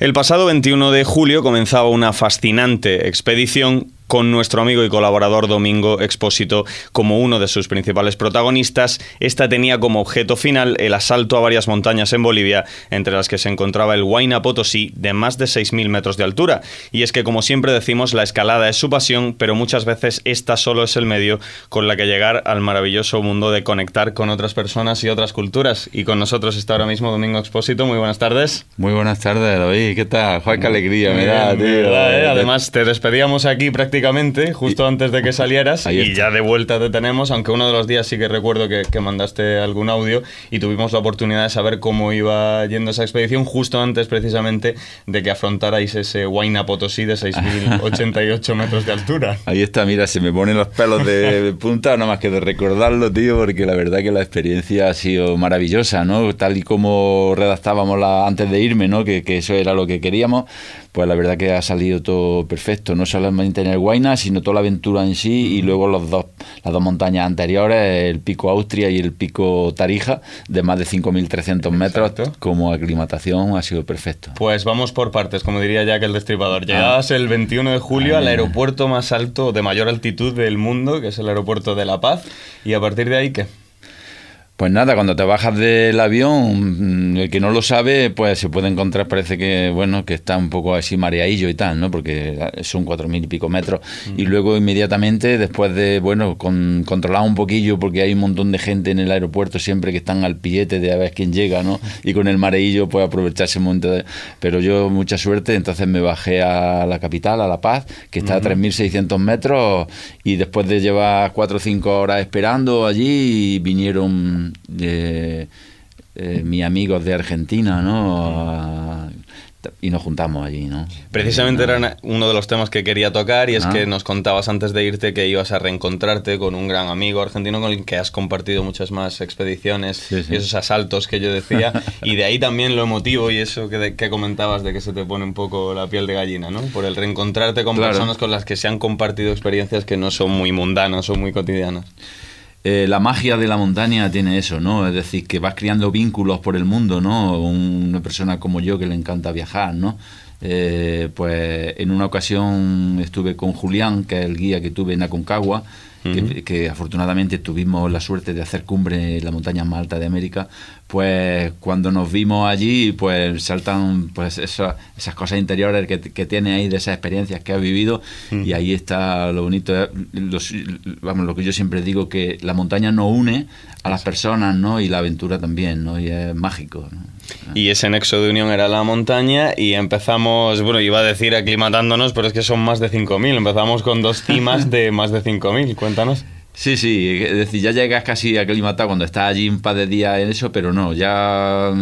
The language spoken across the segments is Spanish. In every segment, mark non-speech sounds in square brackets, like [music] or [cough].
El pasado 21 de julio comenzaba una fascinante expedición con nuestro amigo y colaborador Domingo Expósito como uno de sus principales protagonistas. Esta tenía como objeto final el asalto a varias montañas en Bolivia, entre las que se encontraba el Huayna Potosí de más de 6.000 metros de altura. Y es que, como siempre decimos, la escalada es su pasión, pero muchas veces esta solo es el medio con la que llegar al maravilloso mundo de conectar con otras personas y otras culturas. Y con nosotros está ahora mismo Domingo Expósito. Muy buenas tardes. Muy buenas tardes, David. ¿Qué tal? qué alegría mira ¿eh? Además, te despedíamos aquí prácticamente justo antes de que salieras. Y ya de vuelta te tenemos, aunque uno de los días sí que recuerdo que, mandaste algún audio y tuvimos la oportunidad de saber cómo iba yendo esa expedición, justo antes precisamente de que afrontarais ese Huayna Potosí de 6.088 [laughs] metros de altura. Ahí está, mira, se me ponen los pelos de [laughs] punta, nada más que de recordarlo, tío, porque la verdad que la experiencia ha sido maravillosa, ¿no? Tal y como redactábamos la, antes de irme, ¿no? Que, que eso era lo que queríamos pues la verdad que ha salido todo perfecto. No solamente en el Huayna, sino toda la aventura en sí y luego los dos, las dos montañas anteriores, el pico Austria y el pico Tarija, de más de 5.300 metros, como aclimatación ha sido perfecto. Pues vamos por partes, como diría Jack el Destripador. Ah. Llegas el 21 de julio al aeropuerto más alto, de mayor altitud del mundo, que es el aeropuerto de La Paz, y a partir de ahí, ¿qué? Pues nada, cuando te bajas del avión, mm, el que no lo sabe, pues se puede encontrar, parece que, bueno, que está un poco así mareadillo y tal, ¿no? Porque ah, son cuatro mil y pico metros. Y luego inmediatamente, después de, bueno, con, controlar un poquillo, porque hay un montón de gente en el aeropuerto siempre que están al pillete de a ver quién llega, ¿no? Y con el mareillo, puede aprovecharse un momento. Pero yo, mucha suerte, entonces me bajé a la capital, a La Paz, que está tres a 3.600 metros, y después de llevar cuatro o cinco horas esperando allí, vinieron de eh, mi de Argentina, ¿no? y nos juntamos allí, ¿no? Precisamente era uno de los temas que quería tocar y es ah. que nos contabas antes de irte que ibas a reencontrarte con un gran amigo argentino con el que has compartido muchas más expediciones y esos asaltos que yo decía [laughs] y de ahí también lo emotivo y eso que, comentabas de que se te pone un poco la piel de gallina, ¿no? Por el reencontrarte con personas con las que se han compartido experiencias que no son muy mundanas o muy cotidianas. Eh, la magia de la montaña tiene eso, ¿no? Es decir, que vas creando vínculos por el mundo, ¿no? Una persona como yo que le encanta viajar, ¿no? Eh, pues en una ocasión estuve con Julián, que es el guía que tuve en Aconcagua, que, afortunadamente tuvimos la suerte de hacer cumbre en la montaña más alta de América, pues cuando nos vimos allí, pues saltan pues esas, cosas interiores que, tiene ahí de esas experiencias que ha vivido y ahí está lo bonito, eh, vamos, lo que yo siempre digo, que la montaña nos une a las personas, ¿no? Y la aventura también, ¿no? Y es mágico, Y ese nexo de unión era la montaña y empezamos, bueno, iba a decir aclimatándonos, pero es que son más de 5.000, empezamos con dos cimas [laughs] de más de 5.000. Sí, sí, es decir, ya llegas casi a aclimatado cuando estás allí un par de días en eso, pero no, ya,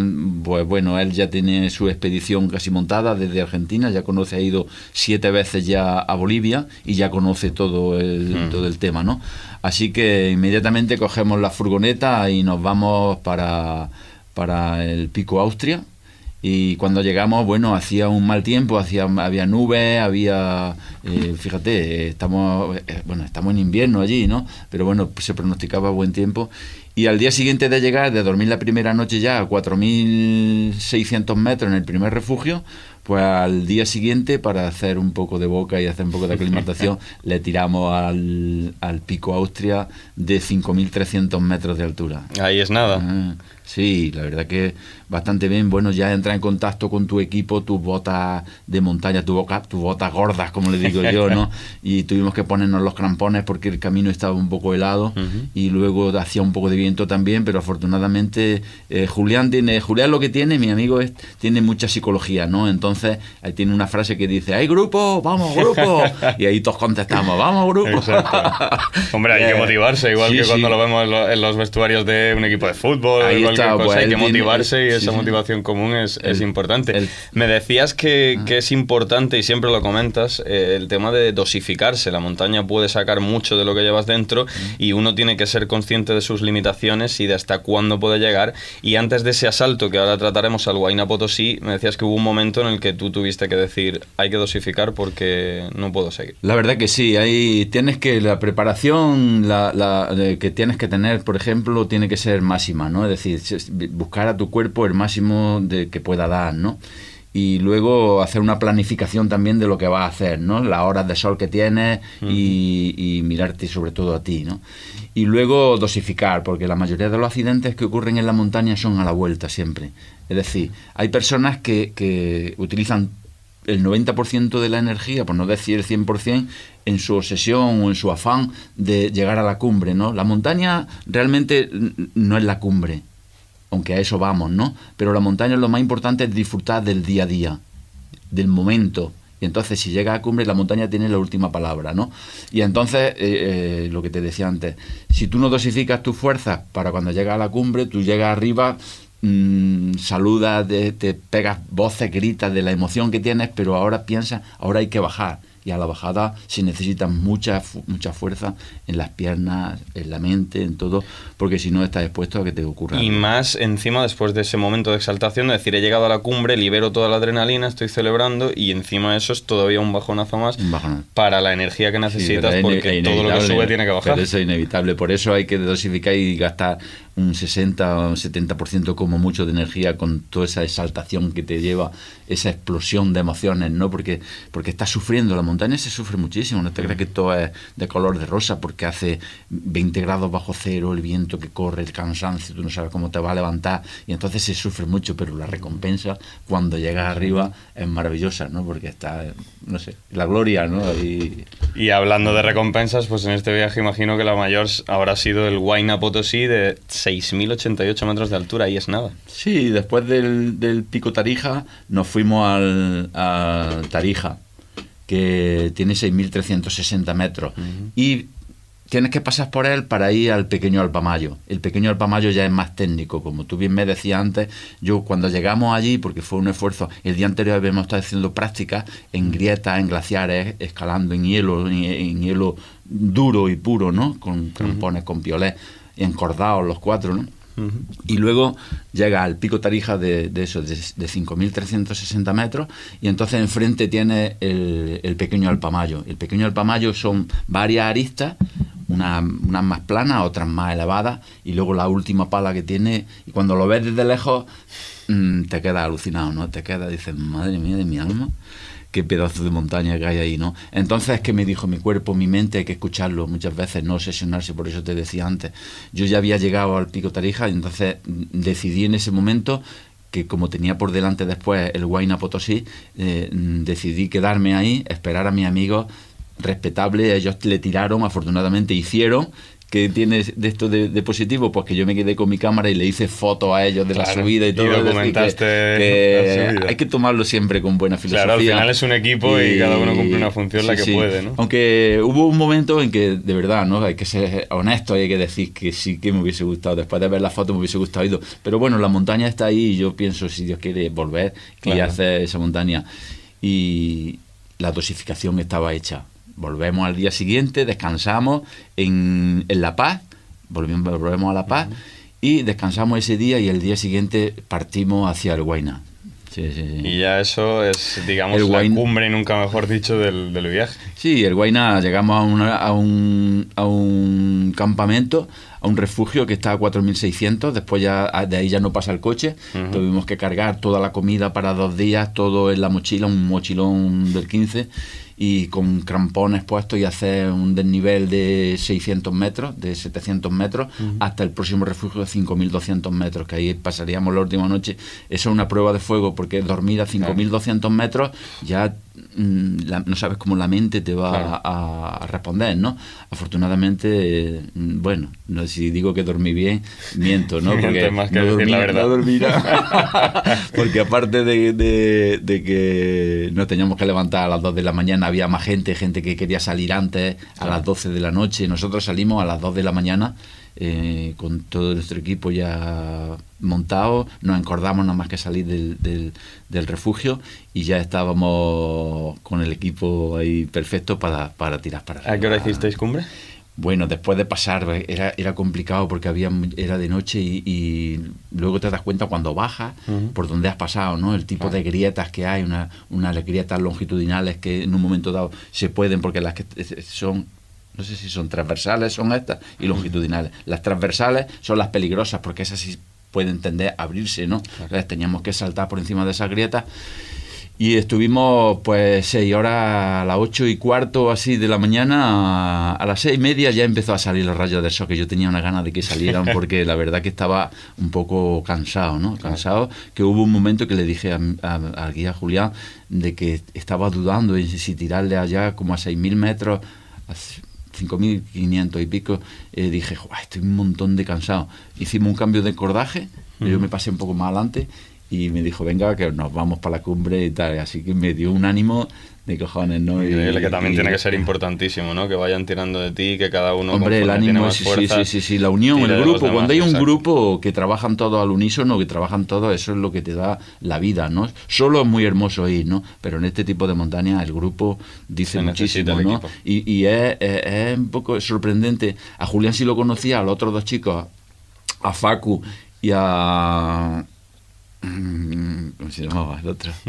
pues bueno, él ya tiene su expedición casi montada desde Argentina, ya conoce, ha ido siete veces ya a Bolivia y ya conoce todo el, mm. todo el tema, ¿no? Así que inmediatamente cogemos la furgoneta y nos vamos para, para el Pico Austria, y cuando llegamos, bueno, hacía un mal tiempo, hacía, había nubes, había, eh, fíjate, estamos, eh, bueno, estamos en invierno allí, ¿no? Pero bueno, pues se pronosticaba buen tiempo. Y al día siguiente de llegar, de dormir la primera noche ya a 4.600 metros en el primer refugio, pues al día siguiente, para hacer un poco de boca y hacer un poco de aclimatación, [laughs] le tiramos al, al pico Austria de 5.300 metros de altura. Ahí es nada. Ah. Sí, la verdad que bastante bien. Bueno, ya entra en contacto con tu equipo, tus botas de montaña, tu tus botas gordas, como le digo yo, ¿no? [laughs] Y tuvimos que ponernos los crampones porque el camino estaba un poco helado y luego hacía un poco de viento también, pero afortunadamente eh, Julián tiene, Julián lo que tiene, mi amigo, es, tiene mucha psicología, ¿no? Entonces ahí tiene una frase que dice, ¡ay grupo! ¡Vamos grupo! [laughs] Y ahí todos contestamos, ¡vamos grupo! Hombre, hay que [laughs] motivarse, igual que cuando lo vemos en, los vestuarios de un equipo de fútbol, pues hay que motivarse y esa motivación común es, importante. Me decías ah. que, es importante, y siempre lo comentas, eh, el tema de dosificarse. La montaña puede sacar mucho de lo que llevas dentro mm. y uno tiene que ser consciente de sus limitaciones y de hasta cuándo puede llegar. Y antes de ese asalto que ahora trataremos al Huayna Potosí, me decías que hubo un momento en el que tú tuviste que decir hay que dosificar porque no puedo seguir. La verdad que sí, ahí tienes que la preparación la, la, que tienes que tener, por ejemplo, tiene que ser máxima, ¿no? Es decir, buscar a tu cuerpo el máximo de que pueda dar, ¿no? Y luego hacer una planificación también de lo que va a hacer, ¿no? Las horas de sol que tienes y, mirarte sobre todo a ti, ¿no? Y luego dosificar, porque la mayoría de los accidentes que ocurren en la montaña son a la vuelta siempre. Es decir, hay personas que, utilizan el 90% de la energía, por no decir el 100%, en su obsesión o en su afán de llegar a la cumbre, ¿no? La montaña realmente no es la cumbre, aunque a eso vamos, ¿no? Pero la montaña lo más importante es disfrutar del día a día, del momento. Y entonces si llegas a cumbre, la montaña tiene la última palabra, ¿no? Y entonces, eh, eh, lo que te decía antes, si tú no dosificas tus fuerzas para cuando llegas a la cumbre, tú llegas arriba, mm, saludas, te, te pegas voces, gritas de la emoción que tienes, pero ahora piensas, ahora hay que bajar y a la bajada se necesita mucha, mucha fuerza en las piernas, en la mente, en todo, porque si no estás expuesto a que te ocurra. Y más encima después de ese momento de exaltación, de decir, he llegado a la cumbre, libero toda la adrenalina, estoy celebrando y encima de eso es todavía un bajonazo más para la energía que necesitas porque todo lo que sube tiene que bajar. eso es inevitable, por eso hay que dosificar y gastar un 60 o 70% como mucho de energía con toda esa exaltación que te lleva, esa explosión de emociones, ¿no? Porque, porque estás sufriendo, la montaña se sufre muchísimo, no te creas que todo es de color de rosa porque hace 20 grados bajo cero, el viento que corre, el cansancio, tú no sabes cómo te va a levantar y entonces se sufre mucho, pero la recompensa cuando llegas arriba es maravillosa, ¿no? Porque está, no sé, la gloria, ¿no? Y, y hablando de recompensas, pues en este viaje imagino que la mayor habrá sido el Huayna Potosí de 6.088 metros de altura y es nada. Sí, después del, pico Tarija nos fuimos al, a Tarija, que tiene 6.360 metros. metros Y tienes que pasar por él para ir al pequeño Alpamayo. El pequeño Alpamayo ya es más técnico, como tú bien me decías antes. Yo cuando llegamos allí, porque fue un esfuerzo, el día anterior habíamos estado haciendo prácticas en grietas, en glaciares, escalando en hielo, en, hielo duro y puro, ¿no? Con crampones, con piolés encordados los cuatro, ¿no? Y luego llega al pico Tarija de, de eso, de, 5.360 metros, y entonces enfrente tiene el, pequeño Alpamayo. El pequeño Alpamayo son varias aristas, unas más planas, otras más elevadas, y luego la última pala que tiene, y cuando lo ves desde lejos, mm, te queda alucinado, ¿no? Te queda, dices, madre mía de mi alma qué pedazo de montaña que hay ahí, ¿no? Entonces, es que me dijo mi cuerpo, mi mente, hay que escucharlo muchas veces, no obsesionarse, por eso te decía antes. Yo ya había llegado al Pico Tarija, y entonces decidí en ese momento que como tenía por delante después el Huayna Potosí, eh, decidí quedarme ahí, esperar a mis amigos ...respetable, ellos le tiraron, afortunadamente hicieron, que tiene de esto de, positivo, pues que yo me quedé con mi cámara y le hice fotos a ellos de la subida y todo. Y documentaste hay que tomarlo siempre con buena filosofía. Claro, al final es un equipo y, cada uno cumple una función la que puede, Aunque hubo un momento en que, de verdad, ¿no? Hay que ser honesto hay que decir que sí que me hubiese gustado. Después de ver la foto me hubiese gustado ir. Pero bueno, la montaña está ahí y yo pienso, si Dios quiere, volver que y hacer esa montaña. Y la dosificación estaba hecha volvemos al día siguiente, descansamos en, La Paz, volvemos, volvemos a La Paz y descansamos ese día y el día siguiente partimos hacia el Huayna. Y ya eso es, digamos, la cumbre, nunca mejor dicho, del, viaje. Sí, el Guayna, llegamos a, un, a un campamento, a un refugio que está a 4.600, después ya ah, de ahí ya no pasa el coche, tuvimos que cargar toda la comida para dos días, todo en la mochila, un mochilón del 15 y con crampones puestos y hacer un desnivel de 600 metros, de 700 metros, hasta el próximo refugio de 5.200 metros, que ahí pasaríamos la última noche. Eso es una prueba de fuego, porque dormir a 5.200 metros ya Mm, no sabes cómo la mente te va a, responder, ¿no? Afortunadamente, mm, bueno, no, si digo que dormí bien, miento, ¿no? Porque no, la verdad. Porque aparte de, que nos teníamos que levantar a las 2 de la mañana, había más gente, gente que quería salir antes, a las 12 de la noche. Nosotros salimos a las 2 de la mañana eh, con todo nuestro equipo ya montado, nos encordamos nada más que salir del, refugio y ya estábamos con el equipo ahí perfecto para, tirar para arriba. ¿A qué hora hicisteis cumbre? Bueno, después de pasar, era, era complicado porque había era de noche y, luego te das cuenta cuando bajas por donde has pasado, ¿no? El tipo de grietas que hay, una, unas grietas longitudinales que en un momento dado se pueden porque las que son no sé si son transversales, son estas, y longitudinales. Las transversales son las peligrosas, porque esas sí pueden tender a abrirse, ¿no? teníamos que saltar por encima de esas grietas. Y estuvimos pues seis horas a las ocho y cuarto así de la mañana, a las seis y media ya empezó a salir los rayos del sol, que yo tenía una gana de que salieran [laughs] porque la verdad que estaba un poco cansado, ¿no? Cansado, que hubo un momento que le dije al guía Julián de que estaba dudando en si tirarle allá como a seis mil metros, 5.500 y pico, eh, dije, estoy un montón de cansado. Hicimos un cambio de cordaje, yo me pasé un poco más adelante y me dijo, venga, que nos vamos para la cumbre y tal. Así que me dio un ánimo y, que también tiene que ser importantísimo, ¿no? Que vayan tirando de ti, que cada uno... Hombre, el ánimo, es, fuerza, sí, sí, sí, sí, la unión, el grupo. cuando hay un grupo que trabajan todos al unísono, que trabajan todos, eso es lo que te da la vida, ¿no? Solo es muy hermoso ir, ¿no? Pero en este tipo de montaña el grupo dice muchísimo, ¿no? Y, es, es un poco sorprendente. A Julián si lo conocía, a los otros dos chicos, a Facu y a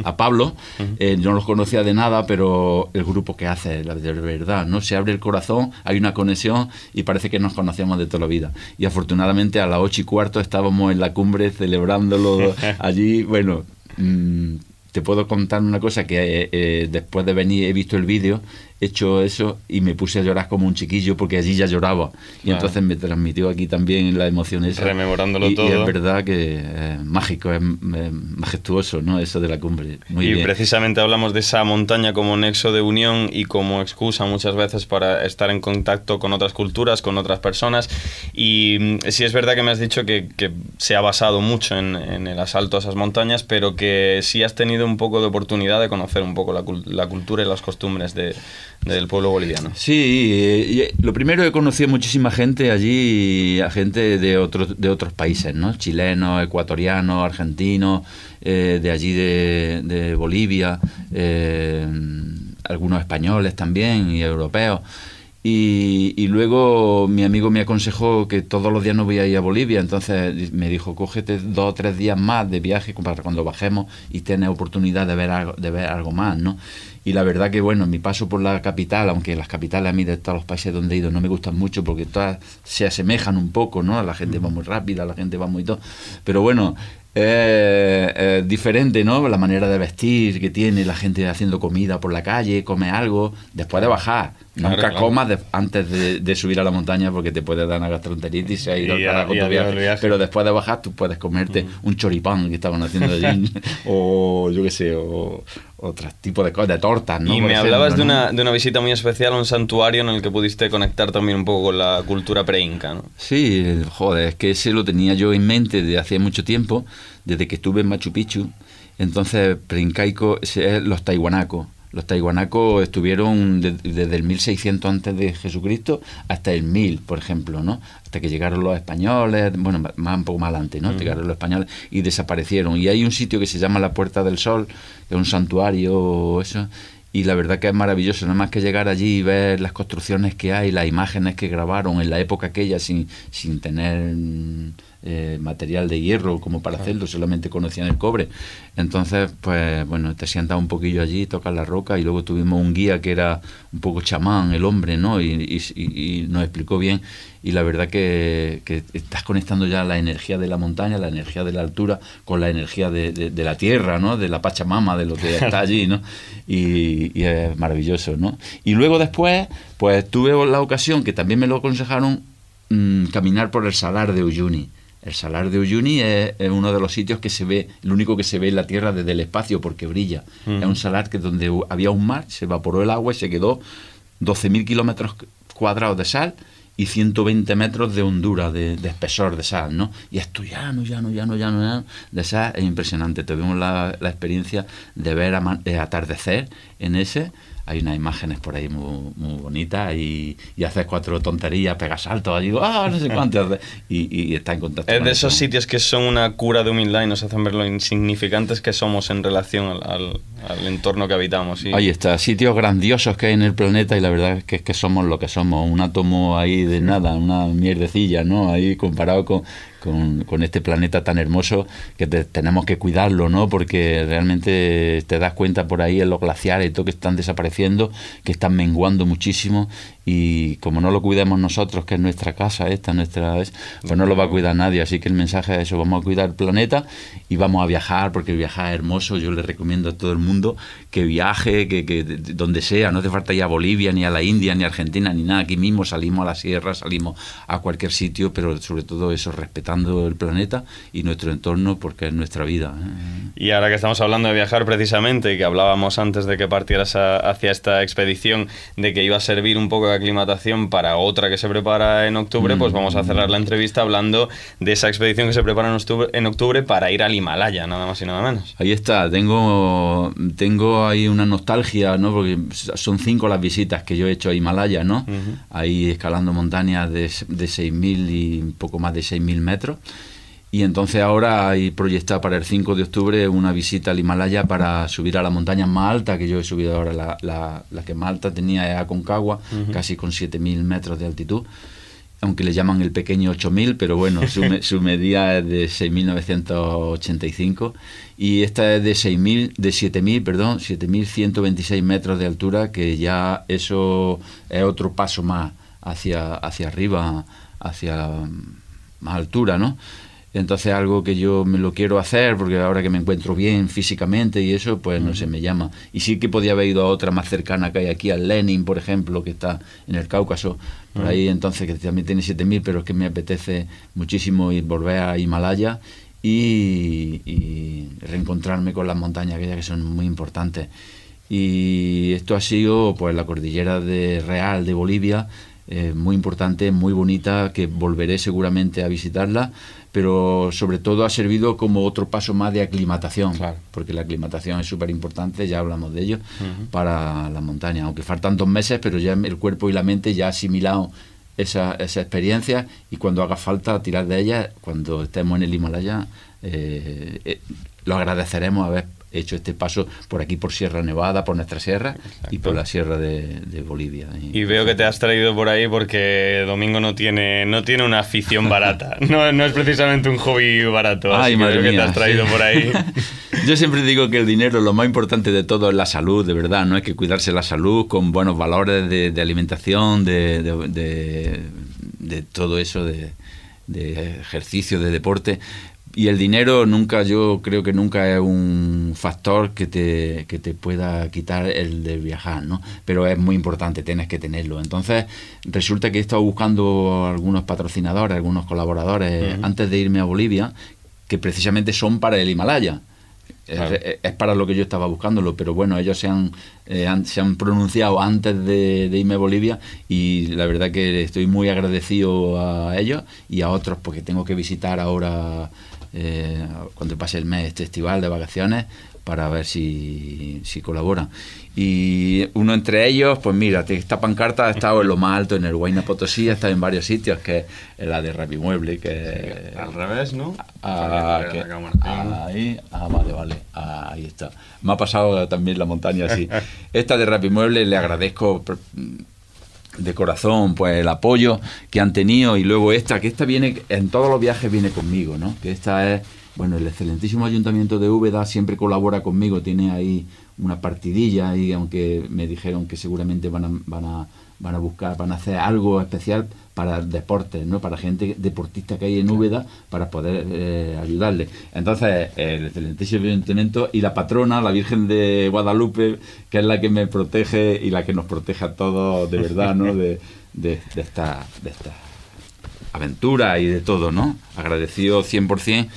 a Pablo. Eh, yo no lo conocía de nada, pero el grupo que hace, la de verdad, ¿no? Se abre el corazón, hay una conexión y parece que nos conocíamos de toda la vida. Y afortunadamente a las ocho y cuarto estábamos en la cumbre celebrándolo [laughs] allí. Bueno, mm, te puedo contar una cosa que eh, eh, después de venir he visto el vídeo hecho eso y me puse a llorar como un chiquillo porque allí ya lloraba. Y entonces me transmitió aquí también la emoción esa. Rememorándolo y, todo. Y es verdad que es eh, mágico, es, eh, majestuoso, ¿no? Eso de la cumbre. Muy y precisamente hablamos de esa montaña como nexo de unión y como excusa muchas veces para estar en contacto con otras culturas, con otras personas. Y mm, sí es verdad que me has dicho que, se ha basado mucho en, el asalto a esas montañas, pero que sí has tenido un poco de oportunidad de conocer un poco la cultura y las costumbres de del pueblo boliviano. Sí, lo primero he conocido muchísima gente allí, a gente de otros de otros países, ¿no? Chilenos, ecuatorianos, argentinos, eh, de allí de, Bolivia, eh, algunos españoles también y europeos. Y, luego mi amigo me aconsejó que todos los días no voy a ir a Bolivia, entonces me dijo, cógete dos o tres días más de viaje para cuando bajemos y tiene oportunidad de ver algo, de ver algo más, ¿no? y la verdad que bueno, mi paso por la capital, aunque las capitales a mí de todos los países donde he ido no me gustan mucho porque todas se asemejan un poco, ¿no? La gente va muy rápida, la gente va muy todo, pero bueno, eh, diferente, ¿no? La manera de vestir que tiene la gente haciendo comida por la calle, come algo, después de bajar. Nunca comas antes de, subir a la montaña porque te puede dar una gastroenteritis y ha ido viaje. Pero después de bajar tú puedes comerte mm. un choripán que estaban haciendo allí, [laughs] o yo qué sé, o otro tipo de cosas, de tortas, ¿no? Y me hablabas de, una, visita muy especial a un santuario en el que pudiste conectar también un poco con la cultura preinca, ¿no? Sí, joder, es que ese lo tenía yo en mente ...de hace mucho tiempo desde que estuve en Machu Picchu. Entonces, preincaico es los taiwanacos. Los taiwanacos estuvieron desde el 1600 antes de Jesucristo hasta el 1000, por ejemplo, ¿no? Hasta que llegaron los españoles, bueno, más un poco más adelante, ¿no? Mm. Llegaron los españoles y desaparecieron. Y hay un sitio que se llama la Puerta del Sol, que es un santuario eso, y la verdad que es maravilloso, nada más que llegar allí y ver las construcciones que hay, las imágenes que grabaron en la época aquella sin, sin tener eh, material de hierro como para hacerlo, solamente conocían el cobre. Entonces, pues bueno, te sientas un poquillo allí, tocas la roca y luego tuvimos un guía que era un poco chamán, el hombre, ¿no? Y, y, nos explicó bien y la verdad que, estás conectando ya la energía de la montaña, la energía de la altura con la energía de, la tierra, ¿no? De la Pachamama, de lo que está [laughs] allí, ¿no? Y, es maravilloso, ¿no? Y luego después, pues tuve la ocasión, que también me lo aconsejaron, mm, caminar por el salar de Uyuni el Salar de Uyuni es, uno de los sitios que se ve, el único que se ve en la Tierra desde el espacio porque brilla. Es un mm. salar que donde había un mar, se evaporó el agua y se quedó 12.000 kilómetros cuadrados de sal y 120 metros de hondura de, espesor de sal, ¿no? Y esto ya no, ya no, ya no, ya de sal es impresionante. Tuvimos la, la experiencia de ver eh, atardecer en ese hay unas imágenes por ahí muy, muy bonitas y, y, haces cuatro tonterías, pegas saltos, digo, ah, no sé cuánto, y, está en contacto. Es de esos sitios que son una cura de humildad y nos hacen ver lo insignificantes que somos en relación al, al entorno que habitamos. Sí. Ahí está, sitios grandiosos que hay en el planeta y la verdad es que, es que somos lo que somos, un átomo ahí de nada, una mierdecilla, ¿no? Ahí comparado con, con, este planeta tan hermoso que tenemos que cuidarlo, ¿no? Porque realmente te das cuenta por ahí en los glaciares y todo que están desapareciendo, que están menguando muchísimo y como no lo cuidemos nosotros, que es nuestra casa, esta nuestra es, pues no lo va a cuidar nadie, así que el mensaje es eso, vamos a cuidar el planeta y vamos a viajar porque viajar es hermoso, yo le recomiendo a todo el mundo que viaje, que, donde sea, no hace falta ir a Bolivia, ni a la India, ni a Argentina, ni nada, aquí mismo salimos a la sierra, salimos a cualquier sitio, pero sobre todo eso, respetando el planeta y nuestro entorno porque es nuestra vida. ¿eh? Y ahora que estamos hablando de viajar precisamente, y que hablábamos antes de que partieras hacia esta expedición, de que iba a servir un poco de aclimatación para otra que se prepara en octubre, pues mm. vamos a cerrar la entrevista hablando de esa expedición que se prepara en en octubre para ir al Himalaya, nada más y nada menos. Ahí está, tengo tengo ahí una nostalgia, ¿no? Porque son cinco las visitas que yo he hecho a Himalaya, ¿no? Ahí escalando montañas de, 6.000 y un poco más de 6.000 metros. Y entonces ahora hay proyectada para el 5 de octubre una visita al Himalaya para subir a la montaña más alta que yo he subido ahora. La, que más alta tenía es Aconcagua, casi con 7.000 metros de altitud aunque le llaman el pequeño 8000, pero bueno, su, [laughs] su medida es de 6985 y esta es de 6000 de 7000, perdón, 7126 metros de altura, que ya eso es otro paso más hacia hacia arriba, hacia mm, más altura, ¿no? Entonces algo que yo me lo quiero hacer porque ahora que me encuentro bien físicamente y eso, pues no se me llama. Y sí que podía haber ido a otra más cercana que hay aquí, al Lenin, por ejemplo, que está en el Cáucaso, por ahí entonces, que también tiene 7.000, pero es que me apetece muchísimo ir, volver a Himalaya y, y reencontrarme con las montañas aquellas que son muy importantes. Y esto ha sido pues la cordillera de Real de Bolivia, eh, muy importante, muy bonita, que volveré seguramente a visitarla, pero sobre todo ha servido como otro paso más de aclimatación, porque la aclimatación es súper importante, ya hablamos de ello, para la montaña, aunque faltan dos meses, pero ya el cuerpo y la mente ya ha asimilado esa, esa experiencia y cuando haga falta tirar de ella, cuando estemos en el Himalaya, eh, eh, lo agradeceremos a ver hecho este paso por aquí, por Sierra Nevada, por nuestra sierra y por la sierra de, Bolivia. Y, veo que te has traído por ahí porque Domingo no tiene, no tiene una afición [laughs] barata. No, es precisamente un hobby barato. mía, te has traído por ahí. [laughs] Yo siempre digo que el dinero, lo más importante de todo es la salud, de verdad. No hay que cuidarse la salud con buenos valores de, alimentación, de, de, todo eso, de, de ejercicio, de deporte, y el dinero nunca, yo creo que nunca es un factor que te, que te pueda quitar el de viajar, ¿no? Pero es muy importante, tienes que tenerlo. Entonces, resulta que he estado buscando algunos patrocinadores, algunos colaboradores, antes de irme a Bolivia, que precisamente son para el Himalaya. Es, para lo que yo estaba buscándolo, pero bueno, ellos se han, eh, se han pronunciado antes de, irme a Bolivia y la verdad que estoy muy agradecido a ellos y a otros porque tengo que visitar ahora eh, cuando pase el mes este estival de vacaciones para ver si, si colaboran. Y uno entre ellos, pues mira, esta pancarta ha estado en lo más alto, en el Huayna Potosí, ha estado en varios sitios, que la de Rapimueble, que... al revés, ¿no? ahí, ah, vale, vale, ahí está. Me ha pasado también la montaña así. Esta de Rapimueble le agradezco de corazón, pues el apoyo que han tenido y luego esta, que esta viene, en todos los viajes viene conmigo, ¿no? Que esta es, bueno, el excelentísimo ayuntamiento de Úbeda siempre colabora conmigo, tiene ahí una partidilla y aunque me dijeron que seguramente van a, van a, van a buscar, van a hacer algo especial, para deportes, ¿no? para gente deportista que hay en Úbeda para poder eh, ayudarle. Entonces, el excelentísimo ayuntamiento y la patrona, la Virgen de Guadalupe, que es la que me protege y la que nos protege a todos de verdad, ¿no? De, esta, aventura y de todo, ¿no? Agradecido 100%.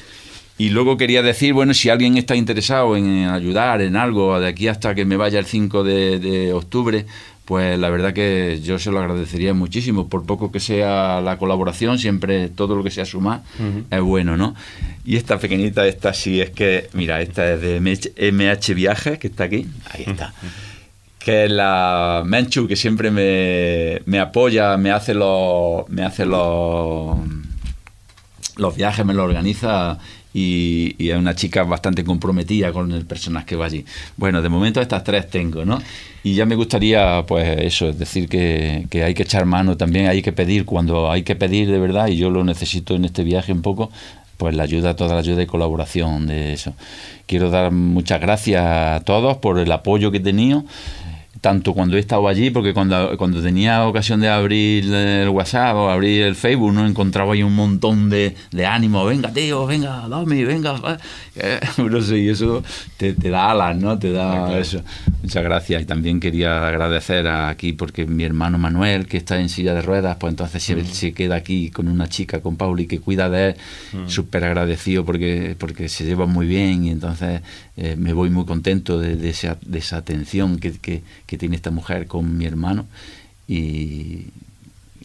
Y luego quería decir, bueno, si alguien está interesado en ayudar en algo de aquí hasta que me vaya el 5 de octubre pues la verdad que yo se lo agradecería muchísimo. Por poco que sea la colaboración, siempre todo lo que sea sumar es bueno, ¿no? Y esta pequeñita, esta sí es que, mira, esta es de MH Viajes, que está aquí, ahí está. Que es la Menchu, que siempre me, apoya, me hace los. me hace los los viajes me lo organiza y, y una chica bastante comprometida con el personaje que va allí. Bueno, de momento estas tres tengo, ¿no? Y ya me gustaría, pues eso, es decir que, que, hay que echar mano también, hay que pedir cuando hay que pedir de verdad, y yo lo necesito en este viaje un poco, pues la ayuda, toda la ayuda y colaboración de eso. Quiero dar muchas gracias a todos por el apoyo que he tenido tanto cuando he estado allí, porque cuando, cuando tenía ocasión de abrir el WhatsApp o abrir el Facebook, no encontraba ahí un montón de, ánimo, venga tío, venga, dame, venga, eh, eh, [laughs] y eso te, da alas, ¿no? Te da ah, eso. Muchas gracias y también quería agradecer aquí porque mi hermano Manuel, que está en silla de ruedas, pues entonces si se, mm. se, queda aquí con una chica, con Pauli, que cuida de él, mm. súper agradecido porque, porque se lleva muy bien y entonces eh, me voy muy contento de, esa, de esa atención que tiene esta mujer con mi hermano y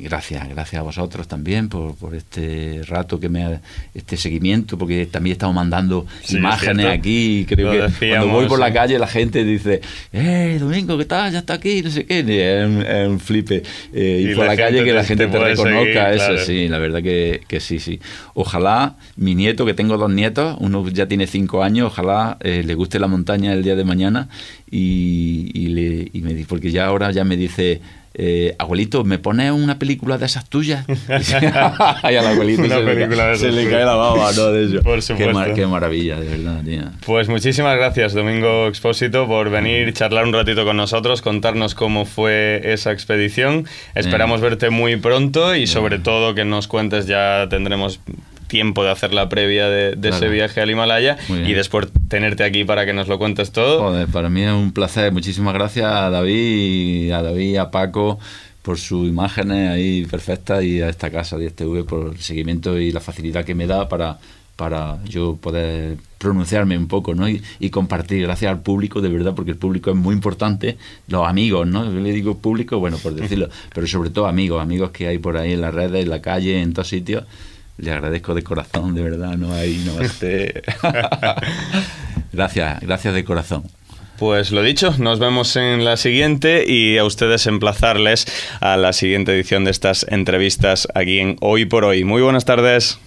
gracias, gracias a vosotros también por, este rato que me ha, este seguimiento, porque también estamos mandando imágenes aquí. creo que cuando voy por la calle la gente dice, eh, Domingo, ¿qué tal? Ya está aquí, no sé qué. Es un, flipe. Eh, por la, calle que la gente te, reconozca, eso sí, la verdad que, sí, sí. Ojalá mi nieto, que tengo dos nietos, uno ya tiene cinco años, ojalá eh, le guste la montaña el día de mañana y, le, me dice, porque ya ahora ya me dice, eh, abuelito, ¿me pone una película de esas tuyas? [laughs] y al abuelito una se, de se le cae la baba, ¿no? Por supuesto. Qué, maravilla, de verdad, Pues muchísimas gracias, Domingo Expósito, por venir, mm. charlar un ratito con nosotros, contarnos cómo fue esa expedición. Esperamos verte muy pronto y, sobre todo, que nos cuentes, ya tendremos tiempo de hacer la previa de, ese viaje al Himalaya y después tenerte aquí para que nos lo cuentes todo. para mí es un placer. Muchísimas gracias a David, a David, a Paco por sus imágenes ahí perfectas y a esta casa de este V por el seguimiento y la facilidad que me da para, para yo poder pronunciarme un poco ¿no? y, y, compartir, gracias al público, de verdad, porque el público es muy importante, los amigos, ¿no? Yo le digo público, bueno, por [laughs] decirlo, pero sobre todo amigos, amigos que hay por ahí en las redes, en la calle, en todos sitios le agradezco de corazón, de verdad, no hay, no esté. [laughs] gracias, gracias de corazón. Pues lo dicho, nos vemos en la siguiente y a ustedes emplazarles a la siguiente edición de estas entrevistas aquí en Hoy por Hoy. Muy buenas tardes.